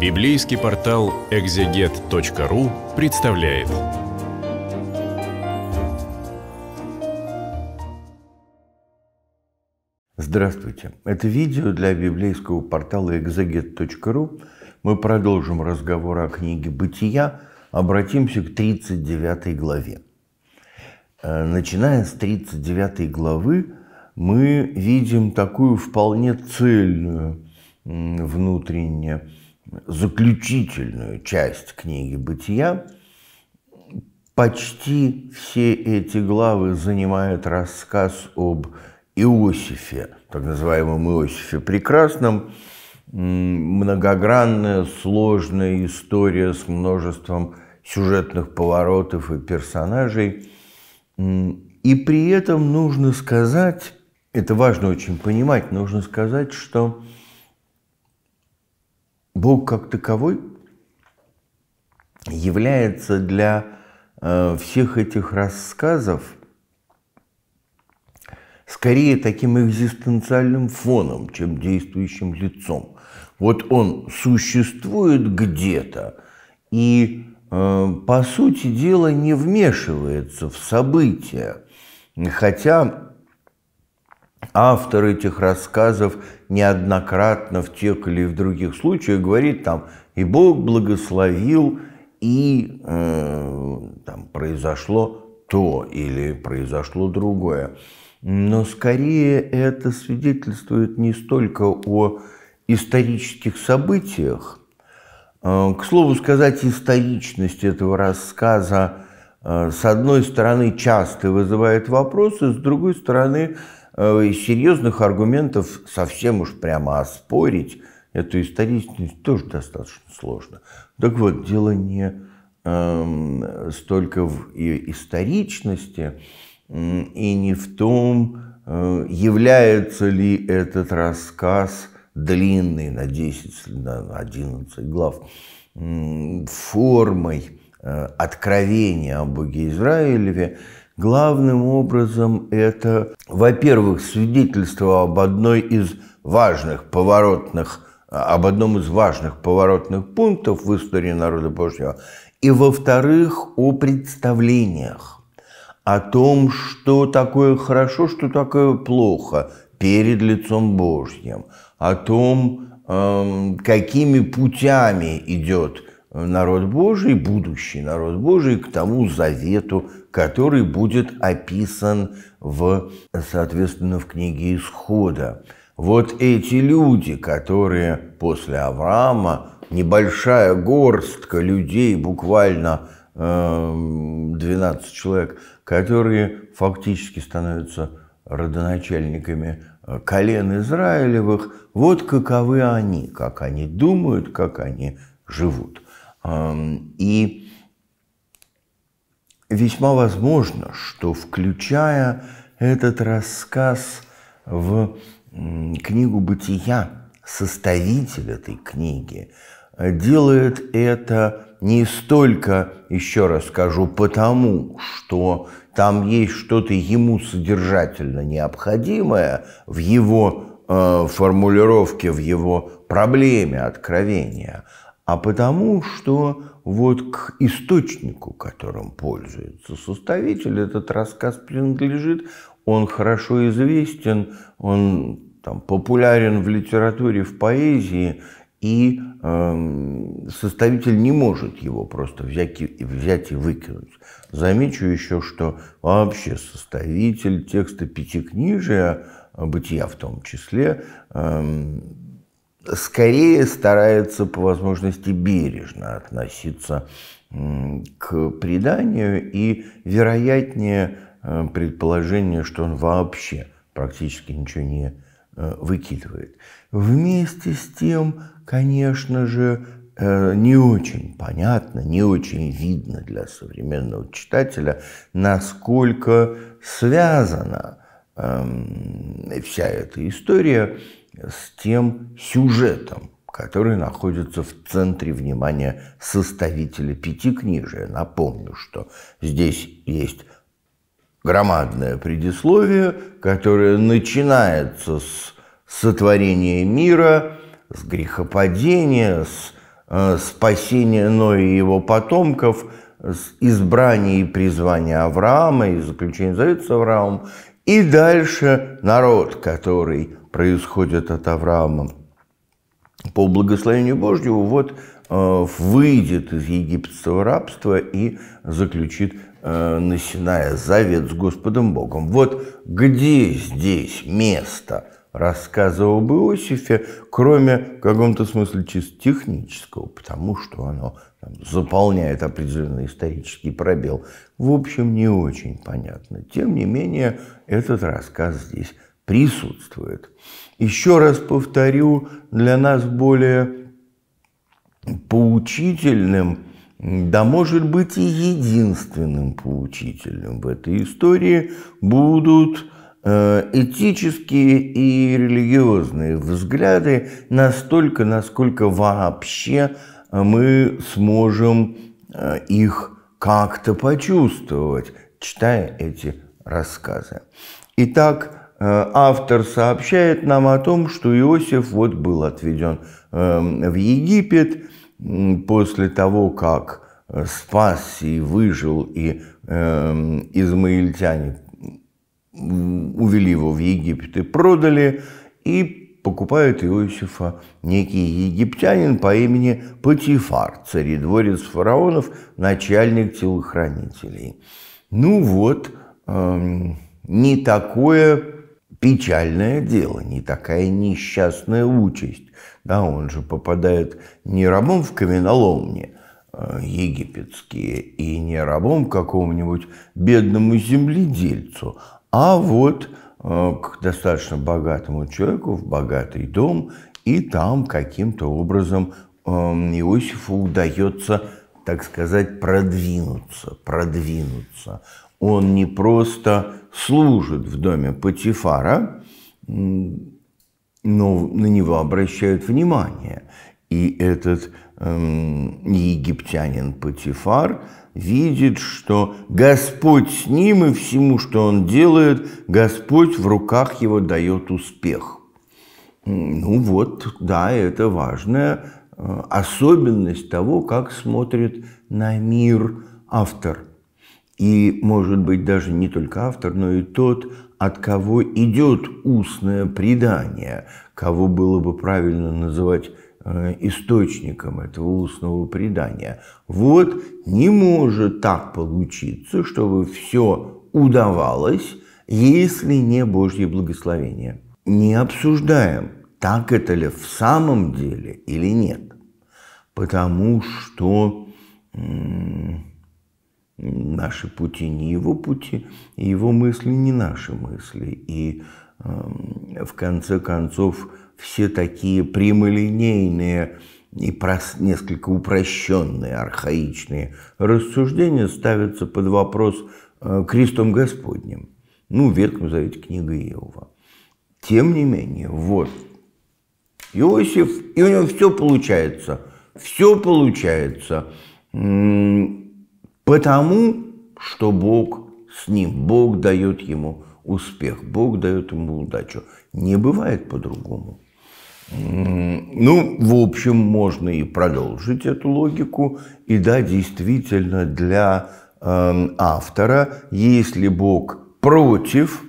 Библейский портал экзегет.ру представляет. Здравствуйте! Это видео для библейского портала экзегет.ру. Мы продолжим разговор о книге «Бытия». Обратимся к 39 главе. Э, начиная с 39 главы, мы видим такую вполне цельную внутреннюю заключительную часть книги «Бытия», почти все эти главы занимают рассказ об Иосифе, так называемом Иосифе Прекрасном, многогранная, сложная история с множеством сюжетных поворотов и персонажей. И при этом нужно сказать, это важно очень понимать, нужно сказать, что Бог как таковой является для э, всех этих рассказов скорее таким экзистенциальным фоном, чем действующим лицом. Вот он существует где-то и, э, по сути дела, не вмешивается в события, хотя автор этих рассказов неоднократно в тех или в других случаях говорит там «и Бог благословил, и э, там произошло то или произошло другое». Но скорее это свидетельствует не столько о исторических событиях. Э, к слову сказать, историчность этого рассказа э, с одной стороны часто вызывает вопросы, с другой стороны Э, серьезных аргументов совсем уж прямо оспорить эту историчность тоже достаточно сложно. Так вот, дело не э, столько в историчности и не в том, э, является ли этот рассказ длинный на 10, на 11 глав, формой э, откровения о Боге Израилеве, Главным образом это, во-первых, свидетельство об одной из важных поворотных, а, об одном из важных поворотных пунктов в истории народа Божьего, и, во-вторых, о представлениях, о том, что такое хорошо, что такое плохо перед лицом Божьим, о том, эм, какими путями идет народ Божий, будущий народ Божий к тому завету, который будет описан в, соответственно, в книге Исхода. Вот эти люди, которые после Авраама, небольшая горстка людей, буквально 12 эм, человек, которые фактически становятся родоначальниками э, колен Израилевых, вот каковы они, как они думают, как они живут. И весьма возможно, что включая этот рассказ в книгу «Бытия», составитель этой книги, э, делает это не столько, еще раз скажу, потому, что там есть что-то ему содержательно необходимое в его э, формулировке, в его проблеме откровения, а потому что вот к источнику, которым пользуется составитель, этот рассказ принадлежит, он хорошо известен, он там, популярен в литературе, в поэзии, и э, составитель не может его просто взять и, взять и выкинуть. Замечу еще, что вообще составитель текста пятикнижия, э, бытия в том числе, э, скорее старается по возможности бережно относиться к преданию и вероятнее э, предположение, что он вообще практически ничего не э, выкидывает. Вместе с тем, конечно же, э, не очень понятно, не очень видно для современного читателя, насколько связана эм, вся эта история с тем сюжетом, который находится в центре внимания составителя пятикнижия. Напомню, что здесь есть громадное предисловие, которое начинается с сотворения мира, с грехопадения, с э, спасения Ноя и его потомков, с избрания и призвания Авраама и заключения завета с Авраамом. И дальше народ, который происходит от Авраама по благословению Божьему вот э, выйдет из египетского рабства и заключит э, начиная завет с Господом Богом. Вот где здесь место рассказа об Иосифе, кроме в каком-то смысле чисто технического, потому что оно там, заполняет определенный исторический пробел. В общем, не очень понятно. Тем не менее, этот рассказ здесь присутствует. Еще раз повторю, для нас более поучительным, да может быть и единственным поучительным в этой истории будут э, этические и религиозные взгляды настолько, насколько вообще э, мы сможем э, их как-то почувствовать, читая эти рассказы. Итак, Э, автор сообщает нам о том, что Иосиф вот был отведен эм, в Египет после того, как э, спас и выжил, и эм, измаильтяне увели его в Египет и продали, и покупает Иосифа некий египтянин по имени Патифар, царедворец фараонов, начальник телохранителей. Ну вот, эм, не такое Печальное дело, не такая несчастная участь. Да, он же попадает не рабом в каменоломне, а египетские, и не рабом какому-нибудь бедному земледельцу, а вот э, к достаточно богатому человеку в богатый дом, и там каким-то образом эм, Иосифу удается, так сказать, продвинуться, продвинуться он не просто служит в доме Патифара, но на него обращают внимание. И этот эм, египтянин Патифар видит, что Господь с ним и всему, что он делает, Господь в руках его дает успех. Ну вот, да, это важная э, особенность того, как смотрит на мир автор и, может быть, даже не только автор, но и тот, от кого идет устное предание, кого было бы правильно называть э, источником этого устного предания. Вот не может так получиться, чтобы все удавалось, если не Божье благословение. Не обсуждаем, так это ли в самом деле или нет. Потому что м Наши пути не его пути, и его мысли не наши мысли. И э, в конце концов все такие прямолинейные и прос, несколько упрощенные, архаичные рассуждения ставятся под вопрос э, крестом Господним. Ну, в назовите книга Иова. Тем не менее, вот, Иосиф, и у него все получается. Все получается. М -м потому что Бог с ним, Бог дает ему успех, Бог дает ему удачу. Не бывает по-другому. Ну, в общем, можно и продолжить эту логику. И да, действительно, для э, автора, если Бог против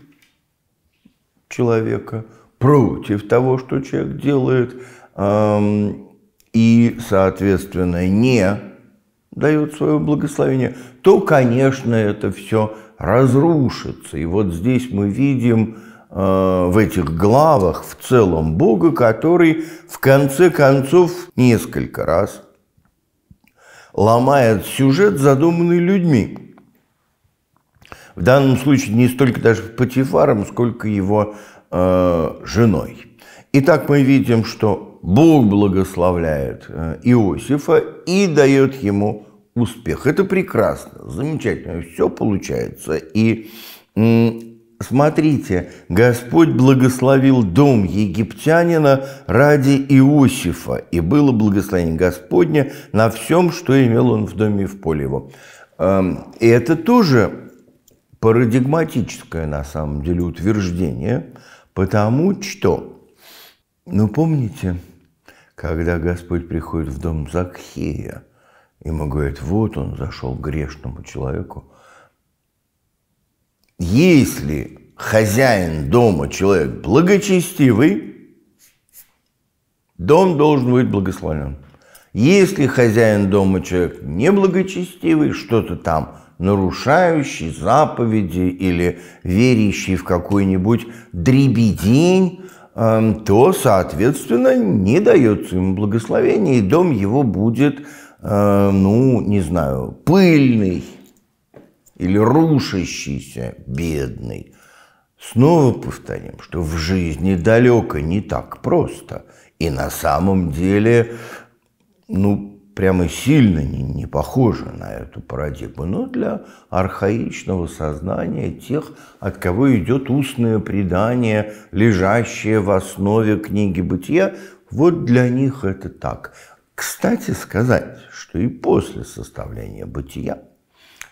человека, против того, что человек делает, э, и, соответственно, не дает свое благословение, то, конечно, это все разрушится. И вот здесь мы видим э, в этих главах в целом Бога, который в конце концов несколько раз ломает сюжет, задуманный людьми. В данном случае не столько даже Патифаром, сколько его э, женой. Итак, мы видим, что Бог благословляет э, Иосифа и дает ему успех. Это прекрасно, замечательно, все получается. И смотрите, Господь благословил дом египтянина ради Иосифа, и было благословение Господне на всем, что имел он в доме и в поле его. Эм, и это тоже парадигматическое, на самом деле, утверждение, потому что, ну, помните, когда Господь приходит в дом Закхея, ему говорит, вот он зашел к грешному человеку. Если хозяин дома человек благочестивый, дом должен быть благословлен. Если хозяин дома человек неблагочестивый, что-то там нарушающий заповеди или верящий в какой-нибудь дребедень, Эм, то, соответственно, не дается ему благословение, и дом его будет, э, ну, не знаю, пыльный или рушащийся, бедный. Снова повторим, что в жизни далеко не так просто. И на самом деле, ну, прямо сильно не, не похожа на эту парадигму, но для архаичного сознания тех, от кого идет устное предание, лежащее в основе книги бытия, вот для них это так. Кстати сказать, что и после составления бытия,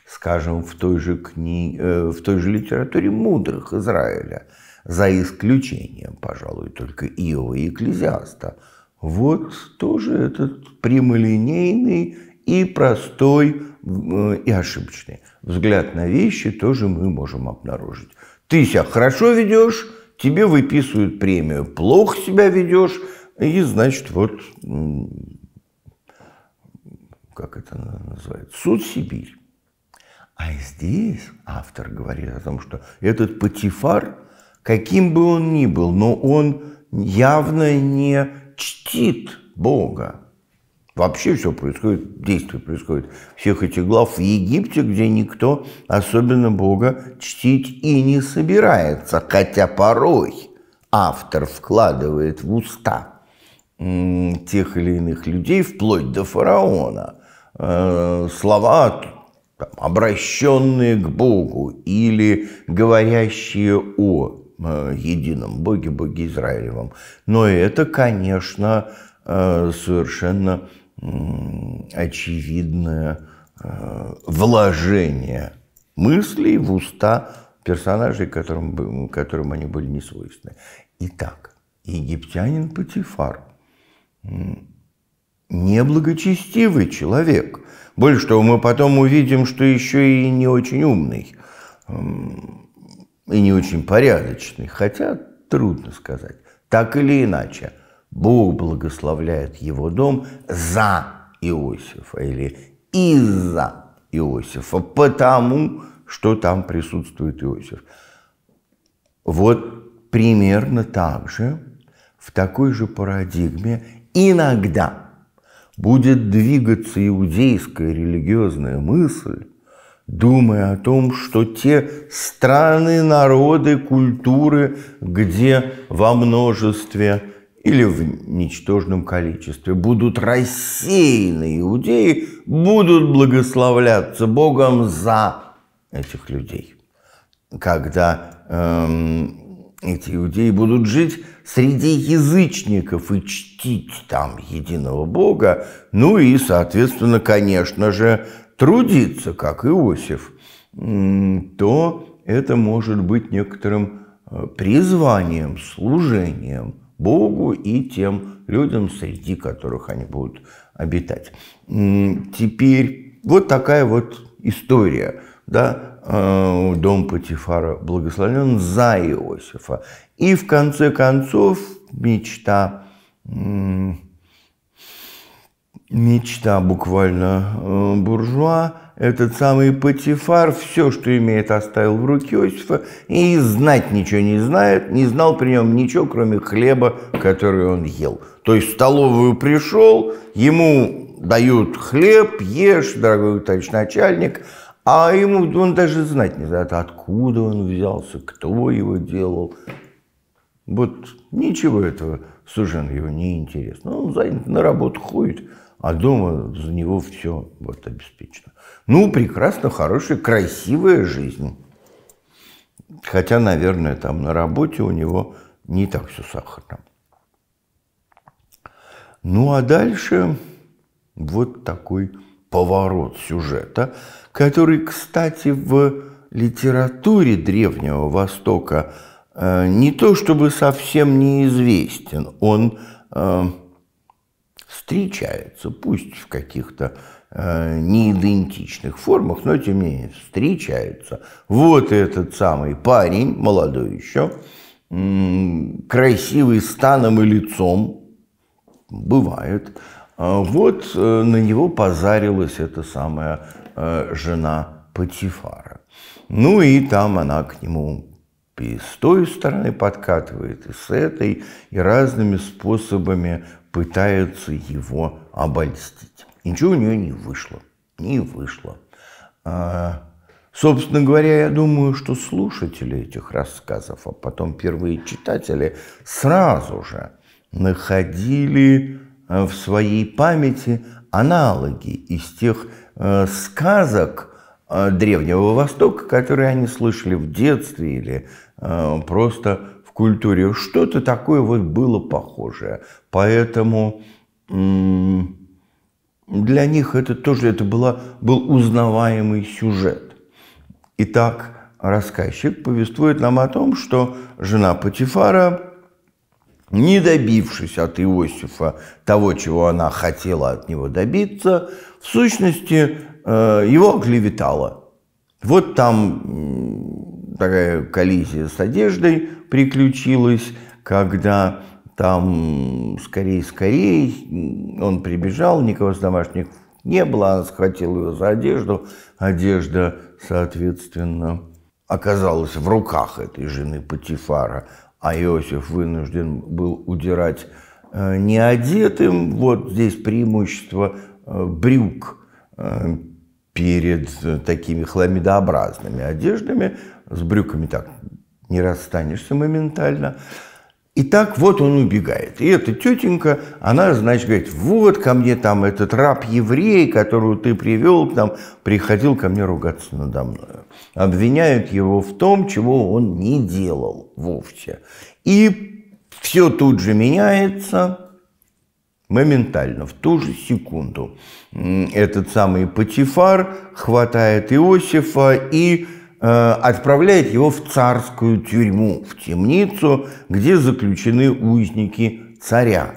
скажем, в той же, кни... Э, в той же литературе мудрых Израиля, за исключением, пожалуй, только Иова и Экклезиаста – вот тоже этот прямолинейный и простой, э, и ошибочный взгляд на вещи тоже мы можем обнаружить. Ты себя хорошо ведешь, тебе выписывают премию. Плохо себя ведешь, и значит вот, как это называется, суд Сибирь. А здесь автор говорит о том, что этот Патифар, каким бы он ни был, но он явно не чтит Бога. Вообще все происходит, действие происходит всех этих глав в Египте, где никто особенно Бога чтить и не собирается, хотя порой автор вкладывает в уста тех или иных людей, вплоть до фараона, э, слова, обращенные к Богу или говорящие о Э, едином Боге, Боге Израилевом. Но это, конечно, э, совершенно очевидное э, вложение мыслей в уста персонажей, которым, которым они были не свойственны. Итак, египтянин Патифар – неблагочестивый человек. Больше того, мы потом увидим, что еще и не очень умный и не очень порядочный, хотя трудно сказать. Так или иначе, Бог благословляет его дом за Иосифа или из-за Иосифа, потому что там присутствует Иосиф. Вот примерно так же, в такой же парадигме иногда будет двигаться иудейская религиозная мысль думая о том, что те страны, народы, культуры, где во множестве или в ничтожном количестве будут рассеяны иудеи, будут благословляться Богом за этих людей. Когда эм, эти иудеи будут жить среди язычников и чтить там единого Бога, ну и, соответственно, конечно же, трудиться, как Иосиф, то это может быть некоторым э, призванием, служением Богу и тем людям, среди которых они будут обитать. Теперь вот такая вот история. Да? Э, дом Патифара благословлен за Иосифа. И в конце концов мечта мечта буквально э, буржуа, этот самый Патифар, все, что имеет, оставил в руки Иосифа, и знать ничего не знает, не знал при нем ничего, кроме хлеба, который он ел. То есть в столовую пришел, ему дают хлеб, ешь, дорогой товарищ начальник, а ему он даже знать не знает, откуда он взялся, кто его делал, вот ничего этого его не интересно. Он занят на работу ходит, а дома за него все вот обеспечено. Ну, прекрасно, хорошая, красивая жизнь. Хотя, наверное, там на работе у него не так все сахарно. Ну а дальше вот такой поворот сюжета, который, кстати, в литературе Древнего Востока – Э, не то чтобы совсем неизвестен, он э, встречается, пусть в каких-то э, неидентичных формах, но тем не менее встречаются. Вот этот самый парень, молодой еще, красивый станом и лицом, бывает. А вот на него позарилась эта самая жена Патифара. Ну и там она к нему и с той стороны подкатывает, и с этой, и разными способами пытается его обольстить. И ничего у нее не вышло. Не вышло. А, собственно говоря, я думаю, что слушатели этих рассказов, а потом первые читатели, сразу же находили э, в своей памяти аналоги из тех э, сказок э, Древнего Востока, которые они слышали в детстве или Э, просто в культуре. Что-то такое вот было похожее. Поэтому для них это тоже это была, был узнаваемый сюжет. Итак, рассказчик повествует нам о том, что жена Патифара – не добившись от Иосифа того, чего она хотела от него добиться, в сущности э, его оклеветала. Вот там такая коллизия с одеждой приключилась, когда там скорее-скорее он прибежал, никого с домашних не было, она схватила ее за одежду, одежда, соответственно, оказалась в руках этой жены Патифара, а Иосиф вынужден был удирать э, неодетым. Вот здесь преимущество э, брюк э, перед такими хламидообразными одеждами – с брюками так не расстанешься моментально. И так вот он убегает. И эта тетенька, она, значит, говорит, вот ко мне там этот раб-еврей, которого ты привел, там, приходил ко мне ругаться надо мной. Обвиняют его в том, чего он не делал вовсе. И все тут же меняется моментально, в ту же секунду. Этот самый Патифар хватает Иосифа и Э, отправляет его в царскую тюрьму, в темницу, где заключены узники царя.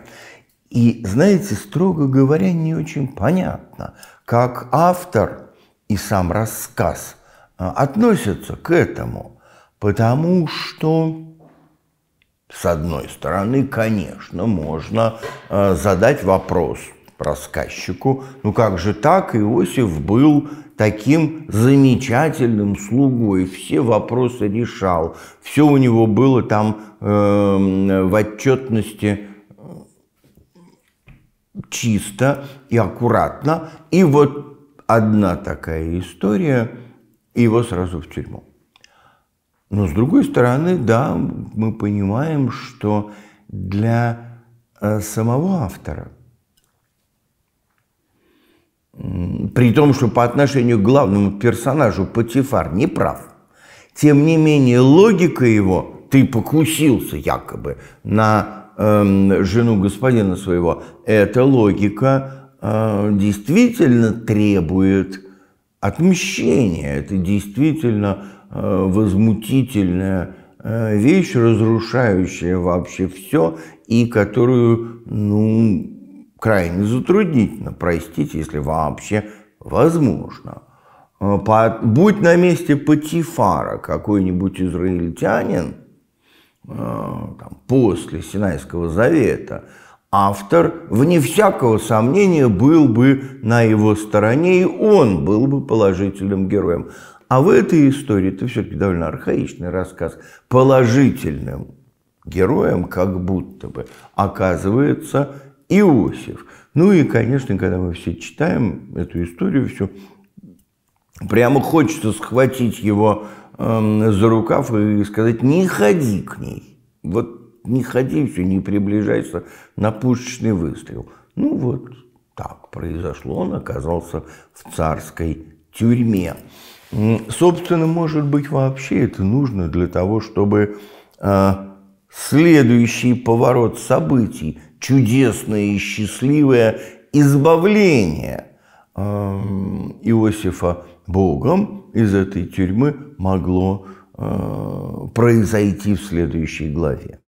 И, знаете, строго говоря, не очень понятно, как автор и сам рассказ э, относятся к этому, потому что, с одной стороны, конечно, можно э, задать вопрос – рассказчику, ну как же так, Иосиф был таким замечательным слугой, все вопросы решал, все у него было там эм, э, в отчетности чисто и аккуратно. И вот одна такая история, и его сразу в тюрьму. Но с другой стороны, да, мы понимаем, что для э, самого автора при том, что по отношению к главному персонажу Патифар не прав. Тем не менее, логика его «ты покусился якобы на э, жену господина своего» эта логика э, действительно требует отмщения. Это действительно э, возмутительная э, вещь, разрушающая вообще все и которую, ну, крайне затруднительно, простите, если вообще возможно. Э, по, будь на месте Патифара какой-нибудь израильтянин, э, там, после Синайского завета, автор, вне всякого сомнения, был бы на его стороне, и он был бы положительным героем. А в этой истории, это все-таки довольно архаичный рассказ, положительным героем как будто бы оказывается Иосиф. Ну и, конечно, когда мы все читаем эту историю, все прямо хочется схватить его э, за рукав и сказать, не ходи к ней. Вот не ходи, все, не приближайся на пушечный выстрел. Ну вот так произошло, он оказался в царской тюрьме. Собственно, может быть, вообще это нужно для того, чтобы э, следующий поворот событий чудесное и счастливое избавление эм, Иосифа Богом из этой тюрьмы могло э, произойти в следующей главе.